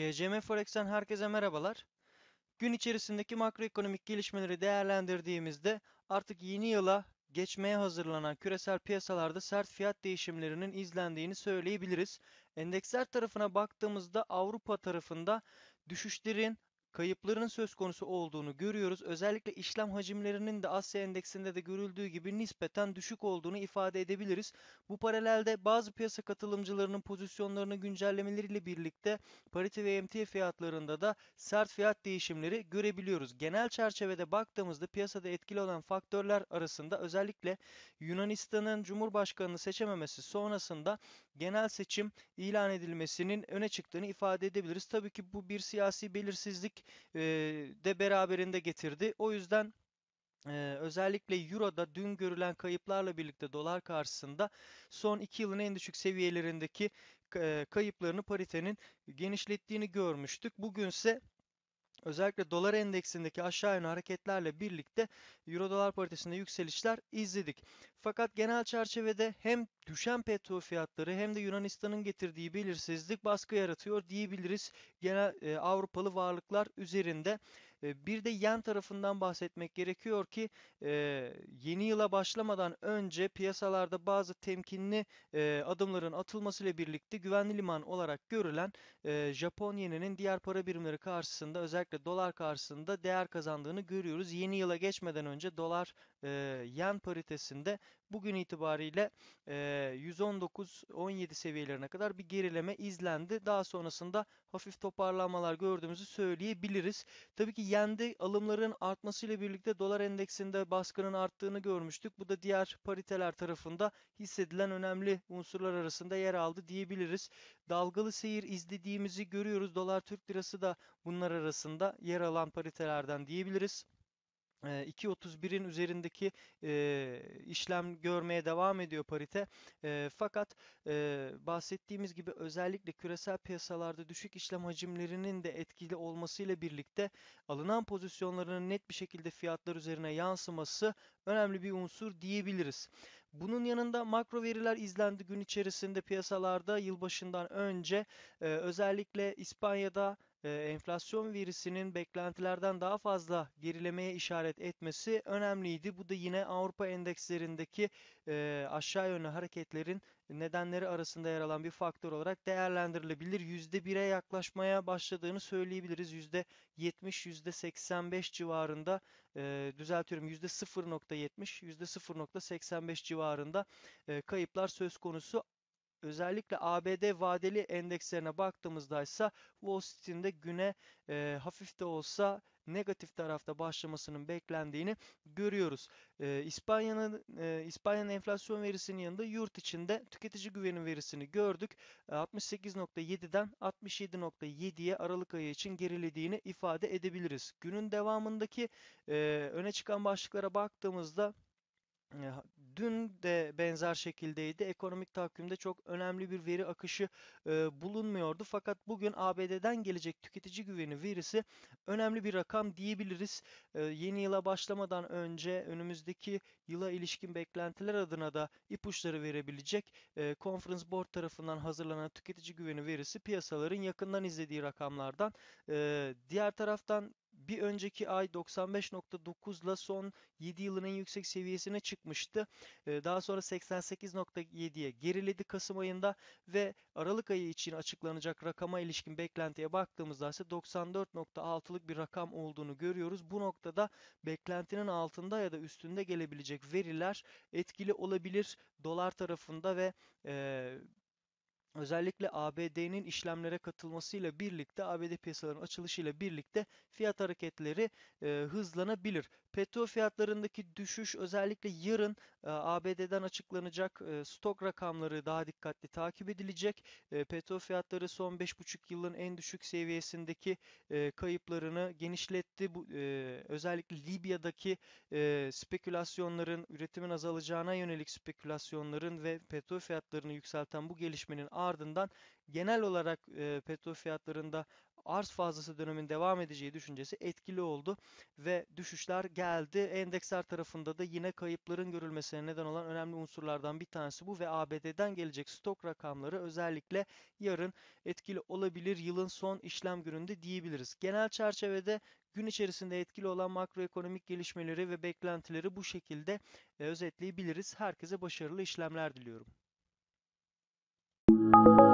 GCM Forex'ten herkese merhabalar. Gün içerisindeki makroekonomik gelişmeleri değerlendirdiğimizde artık yeni yıla geçmeye hazırlanan küresel piyasalarda sert fiyat değişimlerinin izlendiğini söyleyebiliriz. Endeksler tarafına baktığımızda Avrupa tarafında düşüşlerin kayıpların söz konusu olduğunu görüyoruz. Özellikle işlem hacimlerinin de Asya endeksinde de görüldüğü gibi nispeten düşük olduğunu ifade edebiliriz. Bu paralelde bazı piyasa katılımcılarının pozisyonlarını güncellemeleriyle birlikte parite ve emtia fiyatlarında da sert fiyat değişimleri görebiliyoruz. Genel çerçevede baktığımızda piyasada etkili olan faktörler arasında özellikle Yunanistan'ın Cumhurbaşkanı'nı seçememesi sonrasında genel seçim ilan edilmesinin öne çıktığını ifade edebiliriz. Tabii ki bu bir siyasi belirsizlik de beraberinde getirdi. O yüzden ee, özellikle Euro'da dün görülen kayıplarla birlikte dolar karşısında son 2 yılın en düşük seviyelerindeki kayıplarını paritenin genişlettiğini görmüştük. Bugünse Özellikle dolar endeksindeki aşağı yönlü hareketlerle birlikte euro dolar paritesinde yükselişler izledik. Fakat genel çerçevede hem düşen petrol fiyatları hem de Yunanistan'ın getirdiği belirsizlik baskı yaratıyor diyebiliriz genel e, Avrupalı varlıklar üzerinde. Bir de yen tarafından bahsetmek gerekiyor ki yeni yıla başlamadan önce piyasalarda bazı temkinli adımların atılmasıyla birlikte güvenli liman olarak görülen Japon yeninin diğer para birimleri karşısında özellikle dolar karşısında değer kazandığını görüyoruz. Yeni yıla geçmeden önce dolar yen paritesinde bugün itibariyle 119-17 seviyelerine kadar bir gerileme izlendi. Daha sonrasında hafif toparlanmalar gördüğümüzü söyleyebiliriz. Tabii ki yendi alımların artmasıyla birlikte dolar endeksinde baskının arttığını görmüştük. Bu da diğer pariteler tarafında hissedilen önemli unsurlar arasında yer aldı diyebiliriz. Dalgalı seyir izlediğimizi görüyoruz. Dolar Türk Lirası da bunlar arasında yer alan paritelerden diyebiliriz. 2.31'in üzerindeki e, işlem görmeye devam ediyor parite. E, fakat e, bahsettiğimiz gibi özellikle küresel piyasalarda düşük işlem hacimlerinin de etkili olmasıyla birlikte alınan pozisyonların net bir şekilde fiyatlar üzerine yansıması önemli bir unsur diyebiliriz. Bunun yanında makro veriler izlendi gün içerisinde piyasalarda yılbaşından önce e, özellikle İspanya'da e, enflasyon verisinin beklentilerden daha fazla gerilemeye işaret etmesi önemliydi. Bu da yine Avrupa endekslerindeki e, aşağı yönlü hareketlerin nedenleri arasında yer alan bir faktör olarak değerlendirilebilir. %1'e yaklaşmaya başladığını söyleyebiliriz. %70, %85 civarında e, düzeltiyorum %0.70, %0.85 civarında kayıplar söz konusu. Özellikle ABD vadeli endekslerine baktığımızda ise Wall Street'in de güne e, hafif de olsa negatif tarafta başlamasının beklendiğini görüyoruz. E, İspanya'nın e, İspanya'nın enflasyon verisinin yanında yurt içinde tüketici güvenin verisini gördük. E, 68.7'den 67.7'ye Aralık ayı için gerilediğini ifade edebiliriz. Günün devamındaki e, öne çıkan başlıklara baktığımızda e, Dün de benzer şekildeydi. Ekonomik takvimde çok önemli bir veri akışı e, bulunmuyordu. Fakat bugün ABD'den gelecek tüketici güveni verisi önemli bir rakam diyebiliriz. E, yeni yıla başlamadan önce önümüzdeki yıla ilişkin beklentiler adına da ipuçları verebilecek e, Conference Board tarafından hazırlanan tüketici güveni verisi piyasaların yakından izlediği rakamlardan. E, diğer taraftan bir önceki ay 95.9 ile son 7 yılın en yüksek seviyesine çıkmıştı. Ee, daha sonra 88.7'ye geriledi Kasım ayında ve Aralık ayı için açıklanacak rakama ilişkin beklentiye baktığımızda ise 94.6'lık bir rakam olduğunu görüyoruz. Bu noktada beklentinin altında ya da üstünde gelebilecek veriler etkili olabilir dolar tarafında ve e, Özellikle ABD'nin işlemlere katılmasıyla birlikte ABD piyasalarının açılışıyla birlikte fiyat hareketleri e, hızlanabilir. Petrol fiyatlarındaki düşüş özellikle yarın e, ABD'den açıklanacak e, stok rakamları daha dikkatli takip edilecek. E, petrol fiyatları son 5,5 yılın en düşük seviyesindeki e, kayıplarını genişletti. Bu e, özellikle Libya'daki e, spekülasyonların, üretimin azalacağına yönelik spekülasyonların ve petrol fiyatlarını yükselten bu gelişmenin ardından genel olarak e, petrol fiyatlarında arz fazlası dönemin devam edeceği düşüncesi etkili oldu ve düşüşler geldi. Endeksler tarafında da yine kayıpların görülmesine neden olan önemli unsurlardan bir tanesi bu ve ABD'den gelecek stok rakamları özellikle yarın etkili olabilir yılın son işlem gününde diyebiliriz. Genel çerçevede gün içerisinde etkili olan makroekonomik gelişmeleri ve beklentileri bu şekilde özetleyebiliriz. Herkese başarılı işlemler diliyorum. you